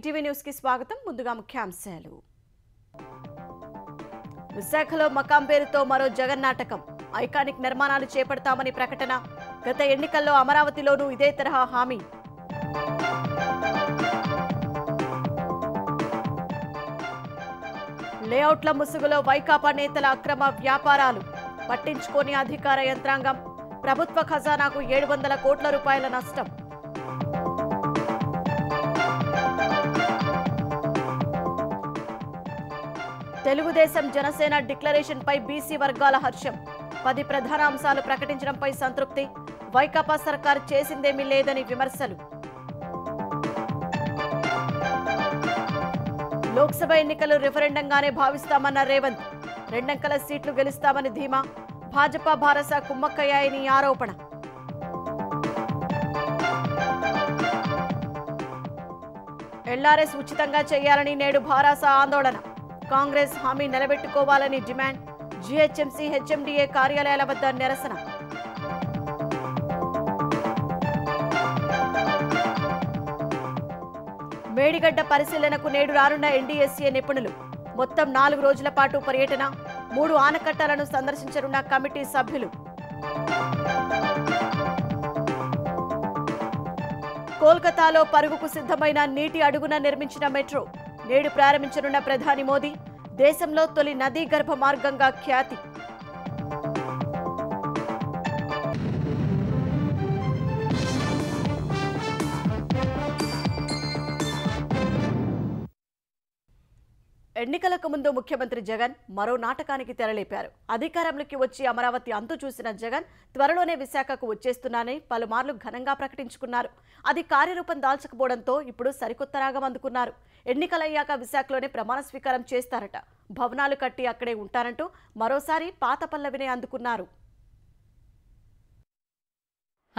ETV news కి స్వాగతం ముందుగా ముఖ్యాంశాలు విశాఖలో మకాం పేరుతో మరో జగన్ నాటకం ఐకానిక్ నిర్మాణాలు చేపడతామని ప్రకటన గత ఎన్నికల్లో అమరావతిలోనూ ఇదే తరహా హామీ లేఅవుట్ల ముసుగులో వైకాపా నేతల అక్రమ వ్యాపారాలు పట్టించుకోని అధికార యంత్రాంగం ప్రభుత్వ ఖజానాకు ఏడు వందల కోట్ల రూపాయల నష్టం తెలుగుదేశం జనసేన డిక్లరేషన్ పై బీసీ వర్గాల హర్షం పది ప్రధాన అంశాలు ప్రకటించడంపై సంతృప్తి వైకాపా సర్కార్ చేసిందేమీ లేదని విమర్శలు లోక్సభ ఎన్నికలు రిఫరెండంగానే భావిస్తామన్న రేవంత్ రెండంకల సీట్లు గెలుస్తామని ధీమా భాజపా భారస కుమ్మక్కయ్యాయని ఆరోపణ ఎల్ఆర్ఎస్ ఉచితంగా చేయాలని నేడు భారాస ఆందోళన కాంగ్రెస్ హామీ నిలబెట్టుకోవాలని డిమాండ్ జీహెచ్ఎంసీ హెచ్ఎండిఏ కార్యాలయాల వద్ద నిరసన మేడిగడ్డ పరిశీలనకు నేడు రానున్న ఎన్డీఎస్ఏ నిపుణులు మొత్తం నాలుగు రోజుల పాటు పర్యటన మూడు ఆనకట్టలను సందర్శించనున్న కమిటీ సభ్యులు కోల్కతాలో పరుగుకు సిద్ధమైన నీటి అడుగున నిర్మించిన మెట్రో నేడు ప్రారంభించనున్న ప్రధాని మోదీ దేశంలో తొలి నదీ గర్భ మార్గంగా ఖ్యాతి ఎన్నికలకు ముందు ముఖ్యమంత్రి జగన్ మరో నాటకానికి తెరలేపారు అధికారంలోకి వచ్చి అమరావతి అంతు చూసిన జగన్ త్వరలోనే విశాఖకు వచ్చేస్తున్నానని పలుమార్లు ఘనంగా ప్రకటించుకున్నారు అది కార్యరూపం దాల్చకపోవడంతో ఇప్పుడు సరికొత్త రాగం అందుకున్నారు ఎన్నికలయ్యాక విశాఖలోనే ప్రమాణ స్వీకారం చేస్తారట భవనాలు కట్టి అక్కడే ఉంటారంటూ మరోసారి పాత పల్లవినే అందుకున్నారు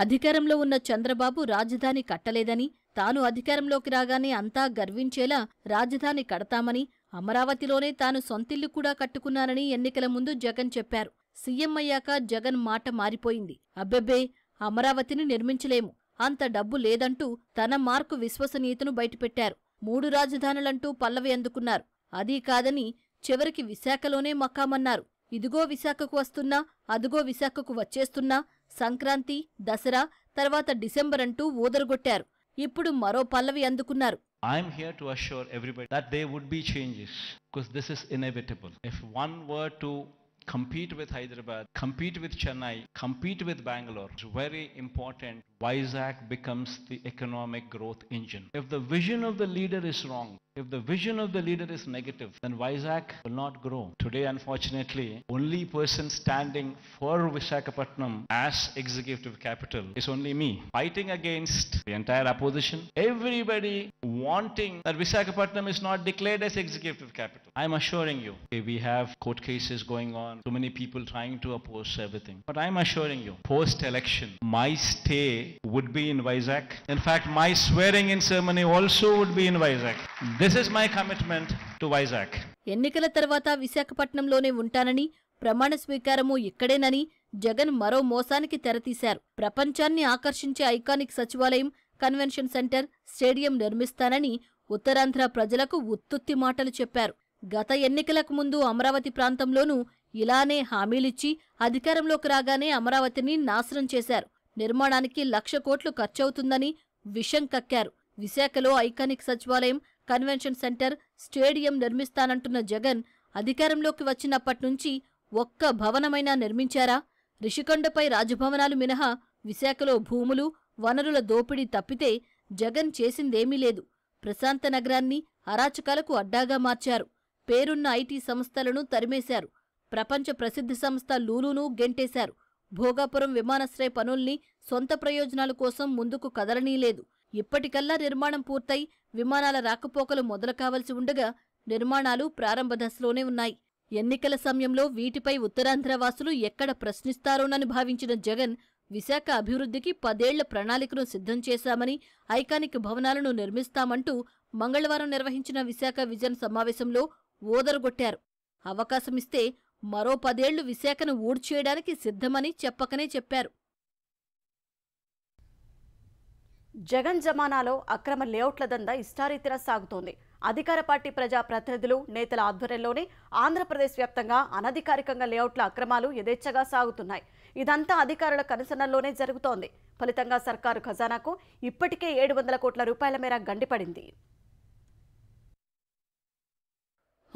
అధికారంలో ఉన్న చంద్రబాబు రాజధాని కట్టలేదని తాను అధికారంలోకి రాగానే అంతా గర్వించేలా రాజధాని కడతామని అమరావతిలోనే తాను సొంతిల్లు కూడా కట్టుకున్నానని ఎన్నికల ముందు జగన్ చెప్పారు సీఎం అయ్యాక జగన్ మాట మారిపోయింది అబ్బెబ్బే అమరావతిని నిర్మించలేము అంత డబ్బు లేదంటూ తన మార్కు విశ్వసనీయతను బయటపెట్టారు మూడు రాజధానులంటూ పల్లవి అందుకున్నారు అదీ కాదని చివరికి విశాఖలోనే మక్కామన్నారు ఇదిగో విశాఖకు వస్తున్నా అదుగో విశాఖకు వచ్చేస్తున్నా సంక్రాంతి దసరా తర్వాత డిసెంబర్ అంటూ ఊదరగొట్టారు ఇప్పుడు మరో పల్లవి అందుకున్నారు I'm here to assure everybody that they would be changes because this is inevitable if one were to compete with Hyderabad, compete with Chennai, compete with Bangalore. It's very important. Vizag becomes the economic growth engine. If the vision of the leader is wrong, if the vision of the leader is negative, then Vizag will not grow. Today, unfortunately, only person standing for Visakhapatnam as executive capital is only me. Fighting against the entire opposition, everybody wanting that Visakhapatnam is not declared as executive capital. I'm assuring you, okay, we have court cases going on, so many people trying to oppose everything. But I'm assuring you, post election, my stay would be in Vizag. In fact, my swearing in ceremony also would be in Vizag. This is my commitment to Vizag. ఎన్నికల తర్వాత విశాఖపట్నంలోనే ఉంటానని ప్రమాణ స్వీకారము ఇక్కడేనని జగన్ మరో మోసానికి తెరతీశారు ప్రపంచాన్ని ఆకర్షించే iconic సచివాలయం convention centre stadium నిర్మిస్తానని ఉత్తరాంధ్ర ప్రజలకు ఉత్తుత్తి మాటలు చెప్పారు గత ఎన్నికలకు ముందు అమరావతి ప్రాంతంలోనూ ఇలానే హామీలిచ్చి అధికారంలోకి రాగానే అమరావతిని నాశనం చేశారు నిర్మాణానికి లక్ష కోట్లు ఖర్చవుతుందని విషం కక్కారు విశాఖలో ఐకానిక్ సచివాలయం కన్వెన్షన్ సెంటర్ స్టేడియం నిర్మిస్తానంటున్న జగన్ అధికారంలోకి వచ్చినప్పటి నుంచి ఒక్క భవనమైనా నిర్మించారా రిషికొండపై రాజభవనాలు మినహా విశాఖలో భూములు వనరుల దోపిడీ తప్పితే జగన్ చేసిందేమీ లేదు ప్రశాంత నగరాన్ని అరాచకాలకు అడ్డాగా మార్చారు పేరున్న ఐటీ సంస్థలను తరిమేశారు ప్రపంచ ప్రసిద్ధి సంస్థ లూలూను గెంటేశారు భోగాపురం విమానాశ్రయ పనుల్ని సొంత ప్రయోజనాల కోసం ముందుకు కదలనీలేదు ఇప్పటికల్లా నిర్మాణం పూర్తయి విమానాల రాకపోకలు మొదలు కావలసి ఉండగా నిర్మాణాలు ప్రారంభ దశలోనే ఉన్నాయి ఎన్నికల సమయంలో వీటిపై ఉత్తరాంధ్ర వాసులు ఎక్కడ ప్రశ్నిస్తారోనని భావించిన జగన్ విశాఖ అభివృద్ధికి పదేళ్ల ప్రణాళికను సిద్ధం చేశామని ఐకానిక్ భవనాలను నిర్మిస్తామంటూ మంగళవారం నిర్వహించిన విశాఖ విజన్ సమావేశంలో ఓదరుగొట్టారు అవకాశమిస్తే మరో పదేళ్లు విశాఖను ఊడ్చేయడానికి సిద్ధమని చెప్పకనే చెప్పారు జగన్ జమానాలో అక్రమ లేఅవుట్ల దంద ఇష్టారీతిన సాగుతోంది అధికార పార్టీ ప్రజా ప్రతినిధులు నేతల ఆధ్వర్యంలోనే ఆంధ్రప్రదేశ్ వ్యాప్తంగా అనధికారికంగా లేఅవుట్ల అక్రమాలు యథేచ్ఛగా సాగుతున్నాయి ఇదంతా అధికారుల కనసనల్లోనే జరుగుతోంది ఫలితంగా సర్కారు ఖజానాకు ఇప్పటికే ఏడు వందల కోట్ల రూపాయల మేర గండిపడింది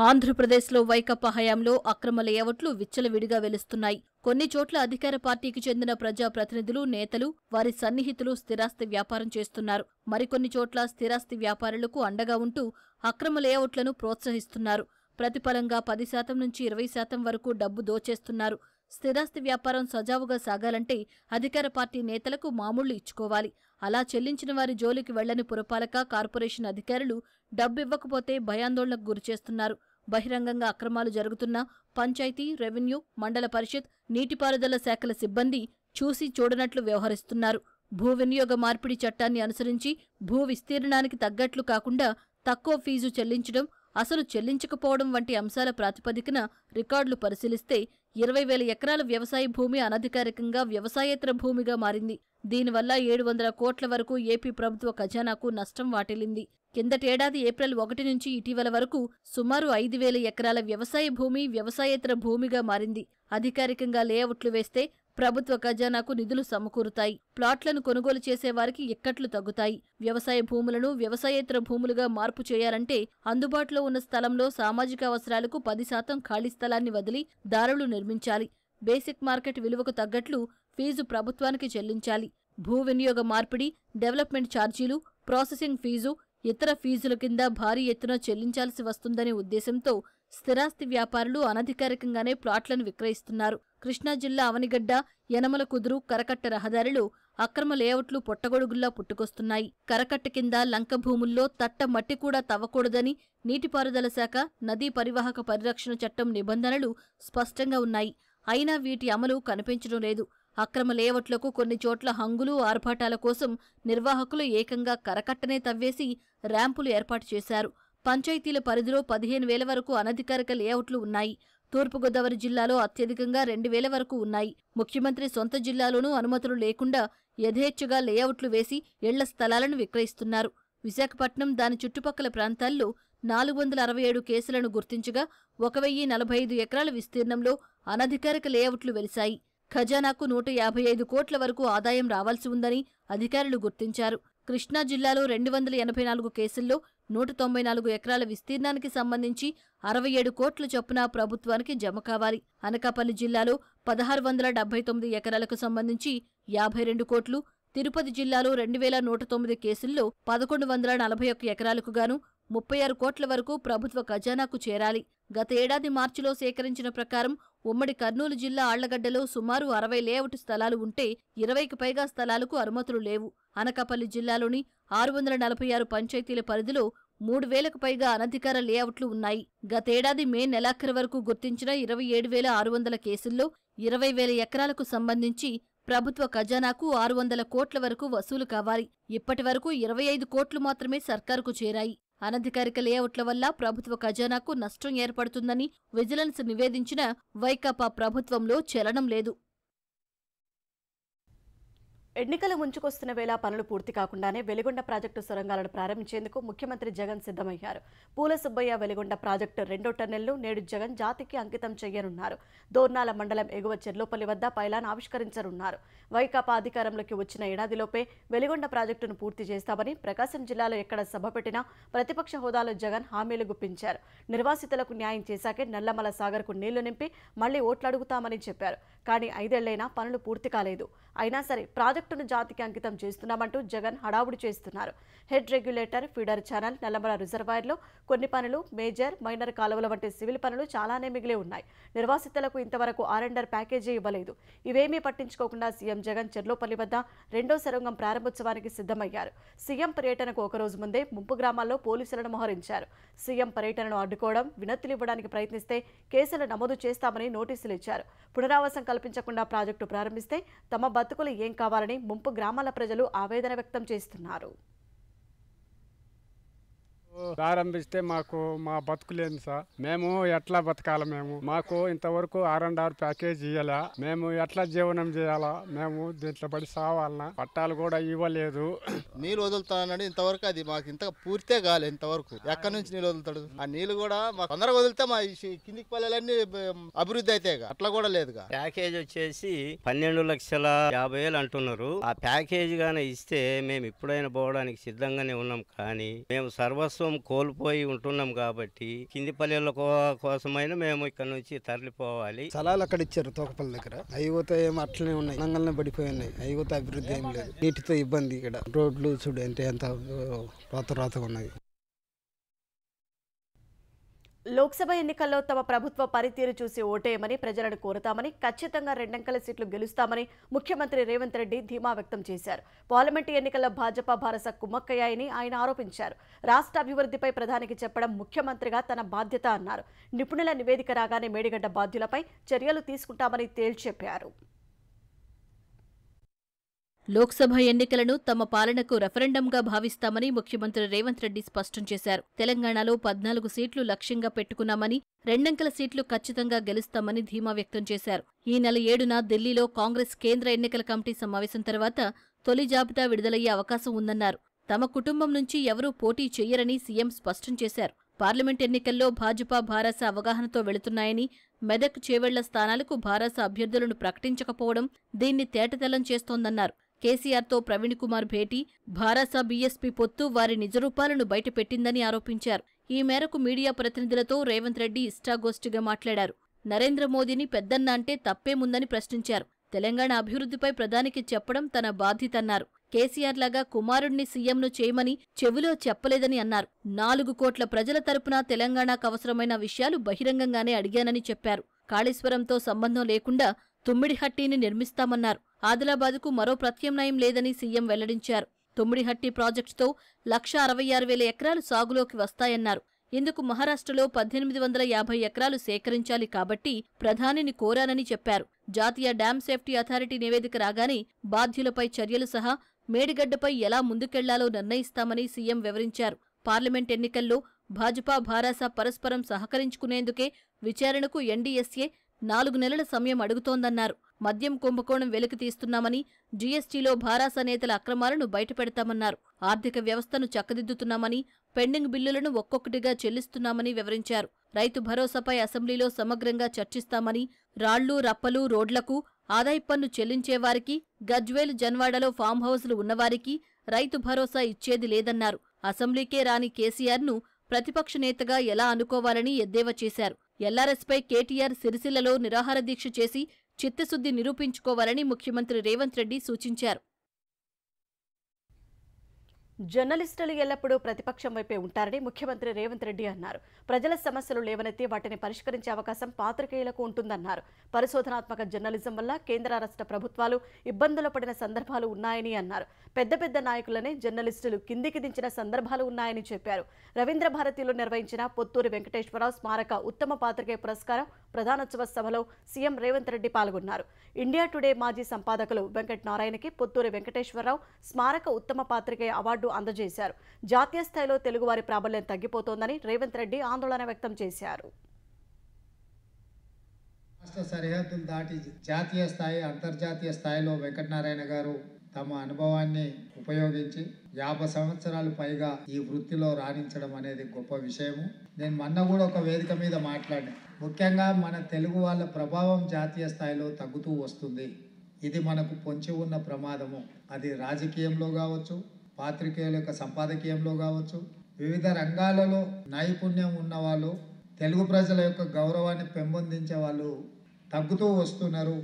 ఆంధ్రప్రదేశ్లో వైకప్ప హయాంలో అక్రమ లేఅవుట్లు విచ్చలవిడిగా వెలుస్తున్నాయి కొన్ని చోట్ల అధికార పార్టీకి చెందిన ప్రజాప్రతినిధులు నేతలు వారి సన్నిహితులు స్థిరాస్తి వ్యాపారం చేస్తున్నారు మరికొన్ని చోట్ల స్థిరాస్తి వ్యాపారులకు అండగా ఉంటూ అక్రమ లేఅవుట్లను ప్రోత్సహిస్తున్నారు ప్రతిఫలంగా పది శాతం నుంచి ఇరవై శాతం వరకు డబ్బు దోచేస్తున్నారు స్థిరాస్తి వ్యాపారం సజావుగా సాగాలంటే అధికార పార్టీ నేతలకు మామూళ్లు ఇచ్చుకోవాలి అలా చెల్లించిన వారి జోలికి వెళ్లని పురపాలక కార్పొరేషన్ అధికారులు డబ్బు ఇవ్వకపోతే భయాందోళనకు గురిచేస్తున్నారు బహిరంగంగా అక్రమాలు జరుగుతున్నా పంచాయతీ రెవెన్యూ మండల పరిషత్ నీటిపారుదల శాఖల సిబ్బంది చూసి చూడనట్లు వ్యవహరిస్తున్నారు భూ వినియోగ మార్పిడి చట్టాన్ని అనుసరించి భూ విస్తీర్ణానికి తగ్గట్లు కాకుండా తక్కువ ఫీజు చెల్లించడం అసలు చెల్లించకపోవడం వంటి అంశాల ప్రాతిపదికన రికార్డులు పరిశీలిస్తే ఇరవై వేల ఎకరాల వ్యవసాయ భూమి అనధికారికంగా వ్యవసాయేతర భూమిగా మారింది దీనివల్ల ఏడు వందల కోట్ల వరకు ఏపీ ప్రభుత్వ ఖజానాకు నష్టం వాటిల్లింది కిందటేడాది ఏప్రిల్ ఒకటి నుంచి ఇటీవల వరకు సుమారు ఐదు వేల ఎకరాల వ్యవసాయ భూమి వ్యవసాయేతర భూమిగా మారింది అధికారికంగా లేఅవుట్లు వేస్తే ప్రభుత్వ ఖజానాకు నిధులు సమకూరుతాయి ప్లాట్లను కొనుగోలు చేసేవారికి ఎక్కట్లు తగ్గుతాయి వ్యవసాయ భూములను వ్యవసాయేతర భూములుగా మార్పు చేయాలంటే అందుబాటులో ఉన్న స్థలంలో సామాజిక అవసరాలకు పది శాతం ఖాళీ స్థలాన్ని వదిలి దారులు నిర్మించాలి బేసిక్ మార్కెట్ విలువకు తగ్గట్లు ఫీజు ప్రభుత్వానికి చెల్లించాలి భూ వినియోగ మార్పిడి డెవలప్మెంట్ ఛార్జీలు ప్రాసెసింగ్ ఫీజు ఇతర ఫీజుల కింద భారీ ఎత్తున చెల్లించాల్సి వస్తుందనే ఉద్దేశంతో స్థిరాస్తి వ్యాపారులు అనధికారికంగానే ప్లాట్లను విక్రయిస్తున్నారు కృష్ణా జిల్లా అవనిగడ్డ యనమల కుదురు కరకట్ట రహదారులు అక్రమ లేఅవుట్లు పొట్టగొడుగుల్లా పుట్టుకొస్తున్నాయి కరకట్ట కింద లంక భూముల్లో తట్ట మట్టి కూడా తవ్వకూడదని నీటిపారుదల శాఖ నదీ పరివాహక పరిరక్షణ చట్టం నిబంధనలు స్పష్టంగా ఉన్నాయి అయినా వీటి అమలు కనిపించడం లేదు అక్రమ లేఅవుట్లకు కొన్ని చోట్ల హంగులు ఆర్భాటాల కోసం నిర్వాహకులు ఏకంగా కరకట్టనే తవ్వేసి ర్యాంపులు ఏర్పాటు చేశారు పంచాయతీల పరిధిలో పదిహేను వేల వరకు అనధికారిక లేఅవుట్లు ఉన్నాయి తూర్పుగోదావరి జిల్లాలో అత్యధికంగా రెండు వేల వరకు ఉన్నాయి ముఖ్యమంత్రి సొంత జిల్లాలోనూ అనుమతులు లేకుండా యథేచ్ఛగా లేఅవుట్లు వేసి ఇళ్ల స్థలాలను విక్రయిస్తున్నారు విశాఖపట్నం దాని చుట్టుపక్కల ప్రాంతాల్లో నాలుగు వందల అరవై ఏడు కేసులను గుర్తించగా ఒక వెయ్యి నలభై ఐదు ఎకరాల విస్తీర్ణంలో అనధికారిక లేఅవుట్లు వెలిశాయి ఖజానాకు నూట యాభై ఐదు కోట్ల వరకు ఆదాయం రావాల్సి ఉందని అధికారులు గుర్తించారు కృష్ణా జిల్లాలో రెండు వందల ఎనభై నాలుగు కేసుల్లో నూట తొంభై నాలుగు ఎకరాల విస్తీర్ణానికి సంబంధించి అరవై ఏడు కోట్ల చొప్పున ప్రభుత్వానికి జమ కావాలి అనకాపల్లి జిల్లాలో పదహారు వందల డెబ్బై తొమ్మిది ఎకరాలకు సంబంధించి యాభై రెండు కోట్లు తిరుపతి జిల్లాలో రెండు వేల నూట తొమ్మిది కేసుల్లో పదకొండు వందల నలభై ఒక్క ఎకరాలకు గాను ముప్పై ఆరు కోట్ల వరకు ప్రభుత్వ ఖజానాకు చేరాలి గత ఏడాది మార్చిలో సేకరించిన ప్రకారం ఉమ్మడి కర్నూలు జిల్లా ఆళ్లగడ్డలో సుమారు అరవై లేఅవుట్ స్థలాలు ఉంటే ఇరవైకి పైగా స్థలాలకు అనుమతులు లేవు అనకాపల్లి జిల్లాలోని ఆరు వందల నలభై ఆరు పంచాయతీల పరిధిలో మూడు వేలకు పైగా అనధికార లేఅవుట్లు ఉన్నాయి గతేడాది మే నెలాఖరు వరకు గుర్తించిన ఇరవై ఏడు వేల ఆరు వందల కేసుల్లో ఇరవై వేల ఎకరాలకు సంబంధించి ప్రభుత్వ ఖజానాకు ఆరు వందల కోట్ల వరకు వసూలు కావాలి ఇప్పటి వరకు ఇరవై ఐదు కోట్లు మాత్రమే సర్కారుకు చేరాయి అనధికారిక లేఅవుట్ల వల్ల ప్రభుత్వ ఖజానాకు నష్టం ఏర్పడుతుందని విజిలెన్స్ నివేదించిన వైకాపా ప్రభుత్వంలో చలనం లేదు ఎన్నికలు ముంచుకొస్తున్న వేళ పనులు పూర్తి కాకుండానే వెలిగొండ ప్రాజెక్టు సొరంగాలను ప్రారంభించేందుకు ముఖ్యమంత్రి జగన్ సిద్ధమయ్యారు పూల సుబ్బయ్య వెలిగొండ ప్రాజెక్టు రెండో టన్నెల్ను నేడు జగన్ జాతికి అంకితం చేయనున్నారు దోర్నాల మండలం ఎగువ చెర్లోపల్లి వద్ద పైలాన్ ఆవిష్కరించనున్నారు వైకాపా అధికారంలోకి వచ్చిన ఏడాదిలోపే వెలిగొండ ప్రాజెక్టును పూర్తి చేస్తామని ప్రకాశం జిల్లాలో ఎక్కడ సభ పెట్టినా ప్రతిపక్ష హోదాలో జగన్ హామీలు గుప్పించారు నిర్వాసితులకు న్యాయం చేశాకే నల్లమల సాగర్కు నీళ్లు నింపి మళ్లీ ఓట్లు అడుగుతామని చెప్పారు కానీ ఐదేళ్లైనా పనులు పూర్తి కాలేదు అయినా సరే ప్రాజెక్టును జాతికి అంకితం చేస్తున్నామంటూ జగన్ హడావుడి చేస్తున్నారు head regulator feeder channel Nallamala రిజర్వాయర్లో కొన్ని పనులు మేజర్ మైనర్ కాలువల వంటి సివిల్ పనులు చాలానే మిగిలి ఉన్నాయి నిర్వాసితులకు ఇంతవరకు ఆరెండర్ ప్యాకేజీ ఇవ్వలేదు ఇవేమీ పట్టించుకోకుండా సీఎం జగన్ చెర్లోపల్లి వద్ద రెండో సరంగం ప్రారంభోత్సవానికి సిద్ధమయ్యారు సీఎం పర్యటనకు ఒకరోజు ముందే ముంపు గ్రామాల్లో పోలీసులను మోహరించారు సీఎం పర్యటనను అడ్డుకోవడం వినతులు ఇవ్వడానికి ప్రయత్నిస్తే కేసులు నమోదు చేస్తామని నోటీసులు ఇచ్చారు పునరావాసం కల్పించకుండా ప్రాజెక్టు ప్రారంభిస్తే తమ బతుకులు ఏం కావాలని ముంపు గ్రామాల ప్రజలు ఆవేదన వ్యక్తం చేస్తున్నారు ప్రారంభిస్తే మాకు మా బతుకులేదు సార్ మేము ఎట్లా బతకాలి మేము మాకు ఇంతవరకు ఆర్ అండ్ ఆర్ ప్యాకేజ్ ఇయ్యాలా మేము ఎట్లా జీవనం చేయాలా మేము దీంట్లో పడి సావాలనా పట్టాలు కూడా ఇవ్వలేదు నీళ్ళు వదులుతానని ఇంతవరకు అది మాకు ఇంత పూర్తే కాలే ఇంతవరకు ఎక్కడి నుంచి నీళ్ళు వదులుతాడు ఆ నీళ్ళు కూడా మా తొందరగా వదిలితే మా కిందికి పల్లెలన్నీ అభివృద్ధి అయితే అట్లా కూడా లేదుగా ప్యాకేజ్ వచ్చేసి పన్నెండు లక్షల యాభై వేలు అంటున్నారు ఆ ప్యాకేజ్ గానే ఇస్తే మేము ఇప్పుడైనా పోవడానికి సిద్ధంగానే ఉన్నాం కానీ మేము సర్వస్వ ప్రభుత్వం కోల్పోయి ఉంటున్నాం కాబట్టి కింది పల్లెల కోసమైనా మేము ఇక్కడ నుంచి తరలిపోవాలి స్థలాలు అక్కడ ఇచ్చారు తోకపల్లి దగ్గర అయిపోతే ఏమో అట్లనే ఉన్నాయి రంగంలో పడిపోయి ఉన్నాయి అయిపోతే అభివృద్ధి ఏం లేదు నీటితో ఇబ్బంది ఇక్కడ రోడ్లు చూడు అంటే ఎంత రాత రాత ఉన్నాయి లోక్సభ ఎన్నికల్లో తమ ప్రభుత్వ పనితీరు చూసి ఓటేయమని ప్రజలను కోరుతామని ఖచ్చితంగా రెండంకల సీట్లు గెలుస్తామని ముఖ్యమంత్రి రేవంత్ రెడ్డి ధీమా వ్యక్తం చేశారు పార్లమెంటు ఎన్నికల్లో భాజపా భారస కుమ్మక్కయ్యాయని ఆయన ఆరోపించారు రాష్ట్ర అభివృద్ధిపై ప్రధానికి చెప్పడం ముఖ్యమంత్రిగా తన బాధ్యత అన్నారు నిపుణుల నివేదిక రాగానే మేడిగడ్డ బాధ్యులపై చర్యలు తీసుకుంటామని తేల్చెప్పారు లోక్సభ ఎన్నికలను తమ పాలనకు రెఫరెండంగా భావిస్తామని ముఖ్యమంత్రి రేవంత్ రెడ్డి స్పష్టం చేశారు తెలంగాణలో పద్నాలుగు సీట్లు లక్ష్యంగా పెట్టుకున్నామని రెండంకెల సీట్లు ఖచ్చితంగా గెలుస్తామని ధీమా వ్యక్తం చేశారు ఈ నెల ఏడున ఢిల్లీలో కాంగ్రెస్ కేంద్ర ఎన్నికల కమిటీ సమావేశం తర్వాత తొలి జాబితా విడుదలయ్యే అవకాశం ఉందన్నారు తమ కుటుంబం నుంచి ఎవరూ పోటీ చేయరని సీఎం స్పష్టం చేశారు పార్లమెంట్ ఎన్నికల్లో భాజపా భారాస అవగాహనతో వెళుతున్నాయని మెదక్ చేవెళ్ల స్థానాలకు భారాస అభ్యర్థులను ప్రకటించకపోవడం దీన్ని తేటతెల్లం చేస్తోందన్నారు కేసీఆర్తో ప్రవీణ్ కుమార్ భేటీ భారాస బీఎస్పీ పొత్తు వారి నిజరూపాలను బయటపెట్టిందని ఆరోపించారు ఈ మేరకు మీడియా ప్రతినిధులతో రేవంత్ రెడ్డి ఇష్టాగోష్ఠిగా మాట్లాడారు నరేంద్ర మోదీని పెద్దన్న అంటే తప్పేముందని ప్రశ్నించారు తెలంగాణ అభివృద్ధిపై ప్రధానికి చెప్పడం తన బాధ్యతన్నారు కేసీఆర్ లాగా కుమారుణ్ణి సీఎంను చేయమని చెవిలో చెప్పలేదని అన్నారు నాలుగు కోట్ల ప్రజల తరపున తెలంగాణకు అవసరమైన విషయాలు బహిరంగంగానే అడిగానని చెప్పారు కాళేశ్వరంతో సంబంధం లేకుండా తుమ్మిడిహట్టిని నిర్మిస్తామన్నారు ఆదిలాబాద్కు మరో ప్రత్యామ్నాయం లేదని సీఎం వెల్లడించారు తొమ్మిడిహట్టి ప్రాజెక్టుతో లక్ష అరవై ఆరు వేల ఎకరాలు సాగులోకి వస్తాయన్నారు ఇందుకు మహారాష్ట్రలో పద్దెనిమిది వందల యాభై ఎకరాలు సేకరించాలి కాబట్టి ప్రధానిని కోరానని చెప్పారు జాతీయ డ్యాం సేఫ్టీ అథారిటీ నివేదిక రాగానే బాధ్యులపై చర్యలు సహా మేడిగడ్డపై ఎలా ముందుకెళ్లాలో నిర్ణయిస్తామని సీఎం వివరించారు పార్లమెంట్ ఎన్నికల్లో భాజపా భారాస పరస్పరం సహకరించుకునేందుకే విచారణకు ఎన్డీఎస్ఏ నాలుగు నెలల సమయం అడుగుతోందన్నారు మద్యం కుంభకోణం వెలికి తీస్తున్నామని జీఎస్టీలో భారాస నేతల అక్రమాలను బయటపెడతామన్నారు ఆర్థిక వ్యవస్థను చక్కదిద్దుతున్నామని పెండింగ్ బిల్లులను ఒక్కొక్కటిగా చెల్లిస్తున్నామని వివరించారు రైతు భరోసాపై అసెంబ్లీలో సమగ్రంగా చర్చిస్తామని రాళ్లు రప్పలు రోడ్లకు ఆదాయ పన్ను చెల్లించేవారికి గజ్వేల్ జన్వాడలో ఫామ్ హౌస్లు ఉన్నవారికి రైతు భరోసా ఇచ్చేది లేదన్నారు అసెంబ్లీకే రాని కేసీఆర్ను ప్రతిపక్ష నేతగా ఎలా అనుకోవాలని ఎద్దేవా చేశారు ఎల్ఆర్ఎస్పై కేటీఆర్ సిరిసిల్లలో నిరాహార దీక్ష చేసి చిత్తశుద్ధి నిరూపించుకోవాలని ముఖ్యమంత్రి రేవంత్ రెడ్డి సూచించారు జర్నలిస్టులు ఎల్లప్పుడూ ప్రతిపక్షం వైపే ఉంటారని ముఖ్యమంత్రి రేవంత్ రెడ్డి అన్నారు ప్రజల సమస్యలు లేవనెత్తి వాటిని పరిష్కరించే అవకాశం పాత్రికేయులకు ఉంటుందన్నారు పరిశోధనాత్మక జర్నలిజం వల్ల కేంద్ర రాష్ట్ర ప్రభుత్వాలు ఇబ్బందులు పడిన సందర్భాలు ఉన్నాయని అన్నారు పెద్ద పెద్ద నాయకులనే జర్నలిస్టులు కిందికి దించిన సందర్భాలు ఉన్నాయని చెప్పారు రవీంద్ర భారతిలో నిర్వహించిన పొత్తూరు వెంకటేశ్వరరావు స్మారక ఉత్తమ పాత్రికేయ పురస్కారం ప్రధానోత్సవ సభలో సీఎం రేవంత్ రెడ్డి పాల్గొన్నారు ఇండియా టుడే మాజీ సంపాదకులు వెంకట నారాయణకి పుత్తూరి వెంకటేశ్వరరావు స్మారక ఉత్తమ పాత్రికే అవార్డు అందజేశారు జాతీయ స్థాయిలో తెలుగువారి ప్రాబల్యం తగ్గిపోతోందని రేవంత్ రెడ్డి ఆందోళన వ్యక్తం చేశారు రాష్ట్ర సరిహద్దులు దాటి జాతీయ స్థాయి అంతర్జాతీయ స్థాయిలో వెంకటనారాయణ గారు తమ అనుభవాన్ని ఉపయోగించి యాభై సంవత్సరాలు పైగా ఈ వృత్తిలో రాణించడం అనేది గొప్ప విషయము నేను మొన్న కూడా ఒక వేదిక మీద మాట్లాడాను ముఖ్యంగా మన తెలుగు వాళ్ళ ప్రభావం జాతీయ స్థాయిలో తగ్గుతూ వస్తుంది ఇది మనకు పొంచి ఉన్న ప్రమాదము అది రాజకీయంలో కావచ్చు పాత్రికేయుల యొక్క సంపాదకీయంలో కావచ్చు వివిధ రంగాలలో నైపుణ్యం ఉన్నవాళ్ళు తెలుగు ప్రజల యొక్క గౌరవాన్ని పెంపొందించే వాళ్ళు తగ్గుతూ వస్తున్నారు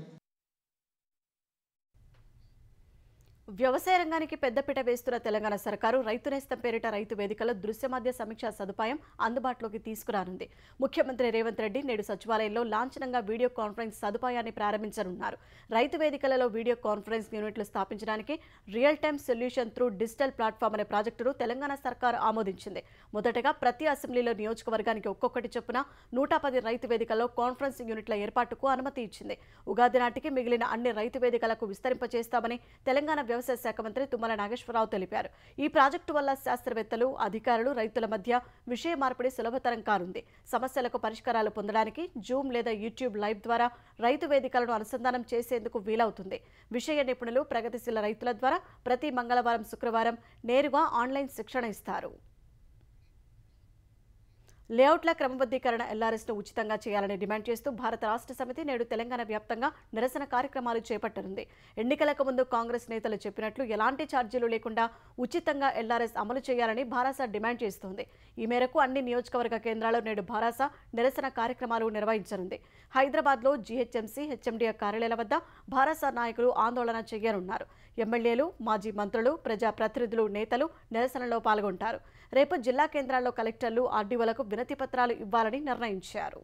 వ్యవసాయ రంగానికి పెద్దపీట వేస్తున్న తెలంగాణ సర్కారు రైతు నేస్తం పేరిట రైతు వేదికలో దృశ్య మధ్య సమీక్షా సదుపాయం అందుబాటులోకి తీసుకురానుంది ముఖ్యమంత్రి రేవంత్ రెడ్డి నేడు సచివాలయంలో లాంఛనంగా వీడియో కాన్ఫరెన్స్ సదుపాయాన్ని ప్రారంభించనున్నారు రైతు వేదికలలో వీడియో కాన్ఫరెన్స్ యూనిట్లు స్థాపించడానికి real time solution through digital platform అనే ప్రాజెక్టును తెలంగాణ సర్కారు ఆమోదించింది మొదటగా ప్రతి అసెంబ్లీలో నియోజకవర్గానికి ఒక్కొక్కటి చొప్పున నూట పది రైతు వేదికల్లో కాన్ఫరెన్స్ యూనిట్ల ఏర్పాటుకు అనుమతి ఇచ్చింది ఉగాది నాటికి మిగిలిన అన్ని రైతు వేదికలకు విస్తరింపజేస్తామని తెలంగాణ వ్యవసాయ శాఖ మంత్రి తుమ్మల నాగేశ్వరరావు తెలిపారు ఈ ప్రాజెక్టు వల్ల శాస్త్రవేత్తలు అధికారులు రైతుల మధ్య విషయ మార్పిడి సులభతరం కానుంది సమస్యలకు పరిష్కారాలు పొందడానికి జూమ్ లేదా యూట్యూబ్ లైవ్ ద్వారా రైతు వేదికలను అనుసంధానం చేసేందుకు వీలవుతుంది విషయ నిపుణులు ప్రగతిశీల రైతుల ద్వారా ప్రతి మంగళవారం శుక్రవారం నేరుగా ఆన్లైన్ శిక్షణ ఇస్తారు లేఅవుట్ల క్రమబద్ధీకరణ ఎల్ఆర్ఎస్ను ఉచితంగా చేయాలని డిమాండ్ చేస్తూ భారత రాష్ట్ర సమితి నేడు తెలంగాణ వ్యాప్తంగా నిరసన కార్యక్రమాలు చేపట్టనుంది ఎన్నికలకు ముందు కాంగ్రెస్ నేతలు చెప్పినట్లు ఎలాంటి ఛార్జీలు లేకుండా ఉచితంగా ఎల్ఆర్ఎస్ అమలు చేయాలని భారాస డిమాండ్ చేస్తోంది ఈ మేరకు అన్ని నియోజకవర్గ కేంద్రాల్లో నేడు భారాస నిరసన కార్యక్రమాలు నిర్వహించనుంది హైదరాబాద్లో జీహెచ్ఎంసీ హెచ్ఎండీ కార్యాలయాల వద్ద భారాస నాయకులు ఆందోళన చేయనున్నారు ఎమ్మెల్యేలు మాజీ మంత్రులు ప్రజాప్రతినిధులు నేతలు నిరసనలో పాల్గొంటారు రేపు జిల్లా కేంద్రాల్లో కలెక్టర్లు ఆర్డీఓలకు వినతి ఇవ్వాలని నిర్ణయించారు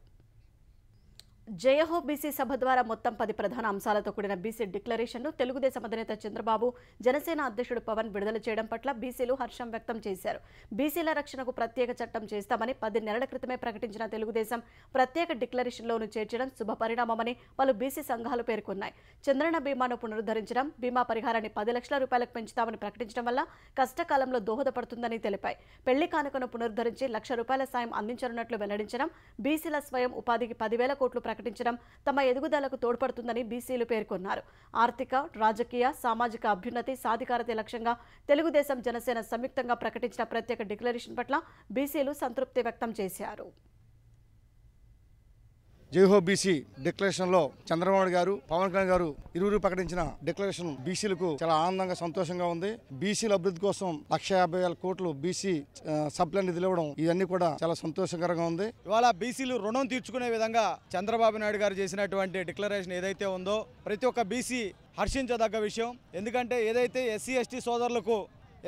జయహో బీసీ సభ ద్వారా మొత్తం పది ప్రధాన అంశాలతో కూడిన బీసీ డిక్లరేషన్ను తెలుగుదేశం అధినేత చంద్రబాబు జనసేన అధ్యక్షుడు పవన్ విడుదల చేయడం పట్ల బీసీలు హర్షం వ్యక్తం చేశారు బీసీల రక్షణకు ప్రత్యేక చట్టం చేస్తామని పది నెలల క్రితమే ప్రకటించిన తెలుగుదేశం ప్రత్యేక డిక్లరేషన్లోను చేర్చడం శుభ పరిణామమని పలు బీసీ సంఘాలు పేర్కొన్నాయి చంద్రన బీమాను పునరుద్ధరించడం బీమా పరిహారాన్ని పది లక్షల రూపాయలకు పెంచుతామని ప్రకటించడం వల్ల కష్టకాలంలో దోహదపడుతుందని తెలిపాయి పెళ్లి కానుకను పునరుద్ధరించి లక్ష రూపాయల సాయం అందించనున్నట్లు వెల్లడించడం బీసీల స్వయం ఉపాధికి పదివేల కోట్లు ప్రకటించడం తమ ఎదుగుదలకు తోడ్పడుతుందని బీసీలు పేర్కొన్నారు ఆర్థిక రాజకీయ సామాజిక అభ్యున్నతి సాధికారత లక్ష్యంగా తెలుగుదేశం జనసేన సంయుక్తంగా ప్రకటించిన ప్రత్యేక డిక్లరేషన్ పట్ల బీసీలు సంతృప్తి వ్యక్తం చేశారు జైహో బీసీ డిక్లరేషన్ లో చంద్రబాబు గారు పవన్ కళ్యాణ్ గారు ఇరువురు ప్రకటించిన డిక్లరేషన్ బీసీలకు చాలా ఆనందంగా సంతోషంగా ఉంది బీసీల అభివృద్ధి కోసం లక్ష యాభై వేల కోట్లు బీసీ సప్లై నిధులు ఇవ్వడం ఇవన్నీ కూడా చాలా సంతోషకరంగా ఉంది ఇవాళ బీసీలు రుణం తీర్చుకునే విధంగా చంద్రబాబు నాయుడు గారు చేసినటువంటి డిక్లరేషన్ ఏదైతే ఉందో ప్రతి ఒక్క బీసీ హర్షించదగ్గ విషయం ఎందుకంటే ఏదైతే ఎస్సీ ఎస్టీ సోదరులకు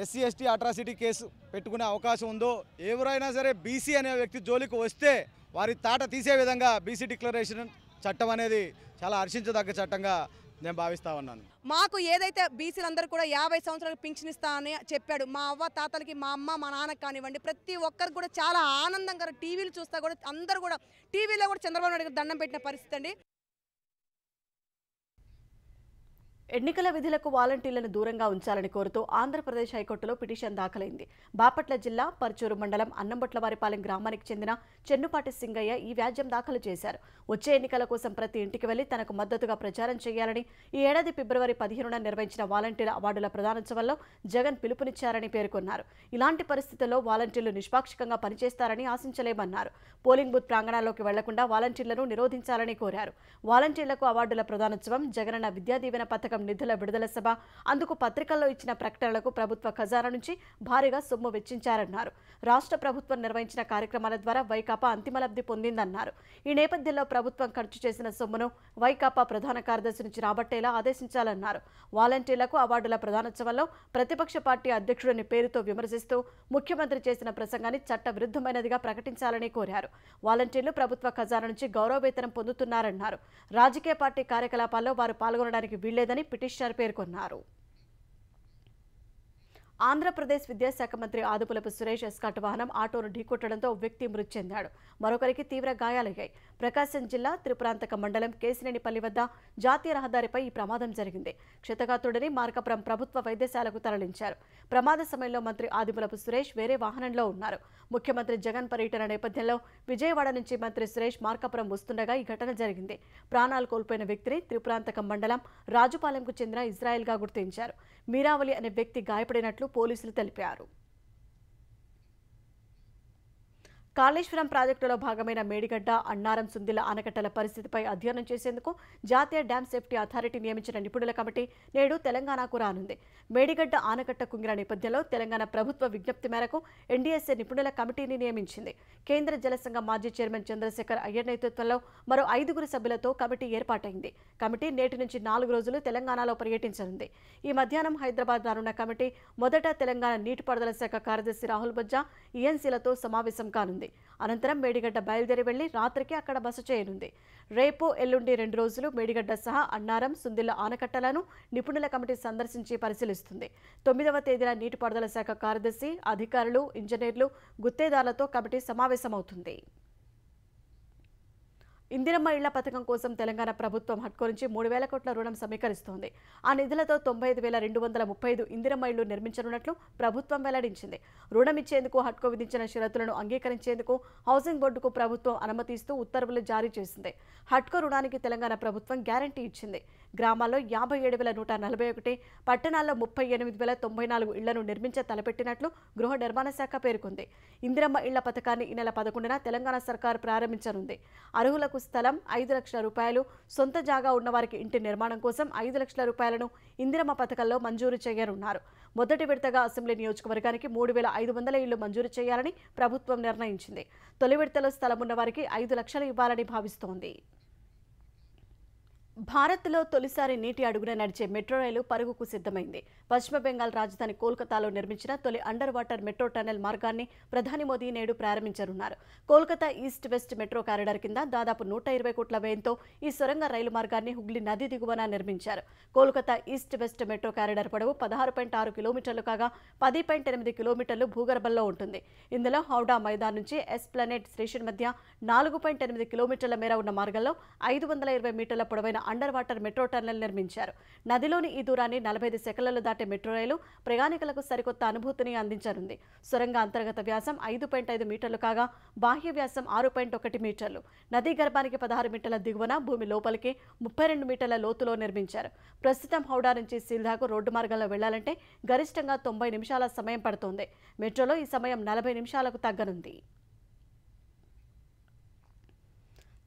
ఎస్సీ ఎస్టీ అట్రాసిటీ కేసు పెట్టుకునే అవకాశం ఉందో ఎవరైనా సరే బీసీ అనే వ్యక్తి జోలికి వస్తే వారి తాట తీసే విధంగా బీసీ డిక్లరేషన్ చట్టం అనేది చాలా హర్షించదగ్గ చట్టంగా నేను భావిస్తా ఉన్నాను మాకు ఏదైతే బీసీలందరూ కూడా యాభై సంవత్సరాలు పింఛన్ ఇస్తా అని చెప్పాడు మా అవ్వ తాతలకి మా అమ్మ మా నాన్నకి కానివ్వండి ప్రతి ఒక్కరు కూడా చాలా ఆనందంగా టీవీలు చూస్తా కూడా అందరూ కూడా టీవీలో కూడా చంద్రబాబు నాయుడు దండం పెట్టిన పరిస్థితి అండి ఎన్నికల విధులకు వాలంటీర్లను దూరంగా ఉంచాలని కోరుతూ ఆంధ్రప్రదేశ్ హైకోర్టులో పిటిషన్ దాఖలైంది బాపట్ల జిల్లా పర్చూరు మండలం అన్నంబొట్లవారిపాలెం గ్రామానికి చెందిన చెన్నుపాటి సింగయ్య ఈ వ్యాజ్యం దాఖలు చేశారు వచ్చే ఎన్నికల కోసం ప్రతి ఇంటికి వెళ్లి తనకు మద్దతుగా ప్రచారం చేయాలని ఈ ఏడాది ఫిబ్రవరి పదిహేనున నిర్వహించిన వాలంటీర్ అవార్డుల ప్రదానోత్సవంలో జగన్ పిలుపునిచ్చారని పేర్కొన్నారు ఇలాంటి పరిస్థితుల్లో వాలంటీర్లు నిష్పాక్షికంగా పనిచేస్తారని ఆశించలేమన్నారు పోలింగ్ బూత్ ప్రాంగణాల్లోకి వెళ్లకుండా వాలంటీర్లను నిరోధించాలని కోరారు వాలంటీర్లకు అవార్డుల ప్రదానోత్సవం జగనన్న విద్యాదీవెన పథకం వర్గం నిధుల విడుదల సభ అందుకు పత్రికల్లో ఇచ్చిన ప్రకటనలకు ప్రభుత్వ ఖజానా నుంచి భారీగా సొమ్ము వెచ్చించారన్నారు రాష్ట్ర ప్రభుత్వం నిర్వహించిన కార్యక్రమాల ద్వారా వైకాపా అంతిమ లబ్ధి పొందిందన్నారు ఈ నేపథ్యంలో ప్రభుత్వం ఖర్చు చేసిన సొమ్మును వైకాపా ప్రధాన కార్యదర్శి నుంచి రాబట్టేలా ఆదేశించాలన్నారు వాలంటీర్లకు అవార్డుల ప్రధానోత్సవంలో ప్రతిపక్ష పార్టీ అధ్యక్షుడిని పేరుతో విమర్శిస్తూ ముఖ్యమంత్రి చేసిన ప్రసంగాన్ని చట్ట విరుద్ధమైనదిగా ప్రకటించాలని కోరారు వాలంటీర్లు ప్రభుత్వ ఖజానా నుంచి గౌరవవేతనం పొందుతున్నారన్నారు రాజకీయ పార్టీ కార్యకలాపాల్లో వారు పాల్గొనడానికి వీల్లేదని పిటిషనర్ పేర్కొన్నారు ఆంధ్రప్రదేశ్ విద్యాశాఖ మంత్రి ఆదుపులపు సురేష్ ఎస్కాట్ వాహనం ఆటోను ఢీకొట్టడంతో వ్యక్తి మృతి చెందాడు మరొకరికి తీవ్ర గాయాలయ్యాయి ప్రకాశం జిల్లా త్రిపురాంతక మండలం కేసినేనిపల్లి వద్ద జాతీయ రహదారిపై ఈ ప్రమాదం జరిగింది క్షతగాతుడిని మార్కపురం ప్రభుత్వ వైద్యశాలకు తరలించారు ప్రమాద సమయంలో మంత్రి ఆదిపులపు సురేష్ వేరే వాహనంలో ఉన్నారు ముఖ్యమంత్రి జగన్ పర్యటన నేపథ్యంలో విజయవాడ నుంచి మంత్రి సురేష్ మార్కాపురం వస్తుండగా ఈ ఘటన జరిగింది ప్రాణాలు కోల్పోయిన వ్యక్తిని త్రిపురాంతకం మండలం రాజుపాలెంకు చెందిన ఇజ్రాయెల్గా గుర్తించారు మీరావలి అనే వ్యక్తి గాయపడినట్లు పోలీసులు తెలిపారు కాళేశ్వరం ప్రాజెక్టులో భాగమైన మేడిగడ్డ అన్నారం సుందిల ఆనకట్టల పరిస్థితిపై అధ్యయనం చేసేందుకు జాతీయ డ్యాం సేఫ్టీ అథారిటీ నియమించిన నిపుణుల కమిటీ నేడు తెలంగాణకు రానుంది మేడిగడ్డ ఆనకట్ట కుంగిన నేపథ్యంలో తెలంగాణ ప్రభుత్వ విజ్ఞప్తి మేరకు ఎన్డీఎస్ఏ నిపుణుల కమిటీని నియమించింది కేంద్ర జలసంఘ మాజీ చైర్మన్ చంద్రశేఖర్ అయ్యర్ నేతృత్వంలో మరో ఐదుగురు సభ్యులతో కమిటీ ఏర్పాటైంది కమిటీ నేటి నుంచి నాలుగు రోజులు తెలంగాణలో పర్యటించనుంది ఈ మధ్యాహ్నం హైదరాబాద్ రానున్న కమిటీ మొదట తెలంగాణ నీటిపారుదల శాఖ కార్యదర్శి రాహుల్ బజ్జా ఈఎన్సీలతో సమావేశం కానుంది అనంతరం మేడిగడ్డ బయలుదేరి వెళ్లి రాత్రికి అక్కడ బస చేయనుంది రేపు ఎల్లుండి రెండు రోజులు మేడిగడ్డ సహా అన్నారం సుందిల్ల ఆనకట్టలను నిపుణుల కమిటీ సందర్శించి పరిశీలిస్తుంది తొమ్మిదవ తేదీన నీటిపారుదల శాఖ కార్యదర్శి అధికారులు ఇంజనీర్లు గుత్తేదారులతో కమిటీ సమావేశమవుతుంది ఇందిరమ్మ ఇళ్ల పథకం కోసం తెలంగాణ ప్రభుత్వం హట్కో నుంచి మూడు వేల కోట్ల రుణం సమీకరిస్తోంది ఆ నిధులతో తొంభై ఐదు వేల రెండు వందల ముప్పై ఐదు ఇందిరమ్మ ఇళ్లు నిర్మించనున్నట్లు ప్రభుత్వం వెల్లడించింది రుణం ఇచ్చేందుకు హట్కో విధించిన షరతులను అంగీకరించేందుకు హౌసింగ్ బోర్డుకు ప్రభుత్వం అనుమతిస్తూ ఉత్తర్వులు జారీ చేసింది హట్కో రుణానికి తెలంగాణ ప్రభుత్వం గ్యారంటీ ఇచ్చింది గ్రామాల్లో యాభై ఏడు వేల నూట నలభై ఒకటి పట్టణాల్లో ముప్పై ఎనిమిది వేల తొంభై నాలుగు ఇళ్లను నిర్మించే తలపెట్టినట్లు గృహ నిర్మాణ శాఖ పేర్కొంది ఇందిరమ్మ ఇళ్ల పథకాన్ని ఈ నెల పదకొండున తెలంగాణ సర్కార్ ప్రారంభించనుంది అర్హులకు స్థలం ఐదు లక్షల రూపాయలు సొంత జాగా ఉన్నవారికి ఇంటి నిర్మాణం కోసం ఐదు లక్షల రూపాయలను ఇందిరమ్మ పథకంలో మంజూరు చేయనున్నారు మొదటి విడతగా అసెంబ్లీ నియోజకవర్గానికి మూడు వేల ఐదు వందల ఇళ్లు మంజూరు చేయాలని ప్రభుత్వం నిర్ణయించింది తొలి విడతలో స్థలం ఉన్నవారికి ఐదు లక్షలు ఇవ్వాలని భావిస్తోంది భారత్లో తొలిసారి నీటి అడుగున నడిచే మెట్రో రైలు పరుగుకు సిద్ధమైంది పశ్చిమ బెంగాల్ రాజధాని కోల్కతాలో నిర్మించిన తొలి అండర్ వాటర్ మెట్రో టనెల్ మార్గాన్ని ప్రధాని మోదీ నేడు ప్రారంభించనున్నారు Kolkata east west metro corridor కింద దాదాపు నూట ఇరవై కోట్ల వ్యయంతో ఈ సొరంగ రైలు మార్గాన్ని హుగ్లీ నది దిగువన నిర్మించారు Kolkata east west metro corridor పొడవు పదహారు పాయింట్ ఆరు కిలోమీటర్లు కాగా పది పాయింట్ ఎనిమిది కిలోమీటర్లు భూగర్భంలో ఉంటుంది ఇందులో హౌడా మైదాన్ నుంచి ఎస్ ప్లానెట్ స్టేషన్ మధ్య నాలుగు పాయింట్ ఎనిమిది కిలోమీటర్ల మేర ఉన్న మార్గంలో ఐదు వందల ఇరవై మీటర్ల పొడవైన అండర్ వాటర్ మెట్రో టర్నల్ నిర్మించారు నదిలోని ఈ దూరాన్ని నలభై ఐదు సెకండ్లలో దాటే మెట్రో రైలు ప్రయాణికులకు సరికొత్త అనుభూతిని అందించనుంది సొరంగ అంతర్గత వ్యాసం ఐదు పాయింట్ ఐదు మీటర్లు కాగా బాహ్య వ్యాసం ఆరు పాయింట్ ఒకటి మీటర్లు నదీ గర్భానికి పదహారు మీటర్ల దిగువన భూమి లోపలికి ముప్పై రెండు మీటర్ల లోతులో నిర్మించారు ప్రస్తుతం హౌడా నుంచి సీల్దాకు రోడ్డు మార్గంలో వెళ్లాలంటే గరిష్టంగా తొంభై నిమిషాల సమయం పడుతోంది మెట్రోలో ఈ సమయం నలభై నిమిషాలకు తగ్గనుంది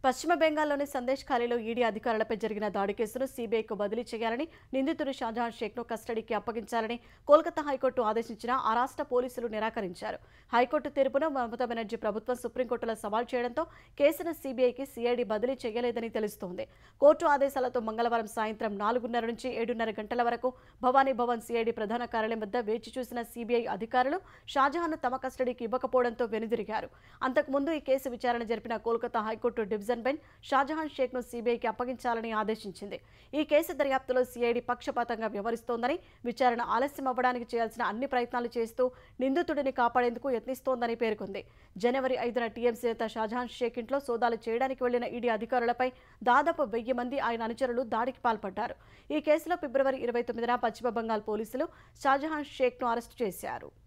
పశ్చిమ బెంగాల్లోని సందేశ్ ఖాళీలో ఈడీ అధికారులపై జరిగిన దాడి కేసును సీబీఐకు బదిలీ చేయాలని నిందితుడు షాజహాన్ షేక్ను కస్టడీకి అప్పగించాలని కోల్కతా హైకోర్టు ఆదేశించిన ఆ రాష్ట్ర పోలీసులు నిరాకరించారు హైకోర్టు తీర్పును మమతా బెనర్జీ ప్రభుత్వం సుప్రీంకోర్టులో సవాల్ చేయడంతో కేసును సీబీఐకి సీఐడి బదిలీ చేయలేదని తెలుస్తోంది కోర్టు ఆదేశాలతో మంగళవారం సాయంత్రం నాలుగున్నర నుంచి ఏడున్నర గంటల వరకు భవానీ భవన్ సీఐడి ప్రధాన కార్యాలయం వద్ద వేచి చూసిన సీబీఐ అధికారులు ను తమ కస్టడీకి ఇవ్వకపోవడంతో వెనుదిరిగారు అంతకుముందు ఈ కేసు విచారణ జరిపిన Kolkata high court division division bench Shahjahan ను సీబీఐకి అప్పగించాలని ఆదేశించింది ఈ కేసు దర్యాప్తులో సిఐడి పక్షపాతంగా వ్యవహరిస్తోందని విచారణ ఆలస్యం అవ్వడానికి చేయాల్సిన అన్ని ప్రయత్నాలు చేస్తూ నిందితుడిని కాపాడేందుకు యత్నిస్తోందని పేర్కొంది జనవరి ఐదున టీఎంసీ నేత షాజహాన్ షేక్ ఇంట్లో సోదాలు చేయడానికి వెళ్లిన ఈడీ అధికారులపై దాదాపు వెయ్యి మంది ఆయన అనుచరులు దాడికి పాల్పడ్డారు ఈ కేసులో ఫిబ్రవరి ఇరవై తొమ్మిదిన పశ్చిమ బెంగాల్ పోలీసులు షాజహాన్ షేక్ ను అరెస్టు చేశారు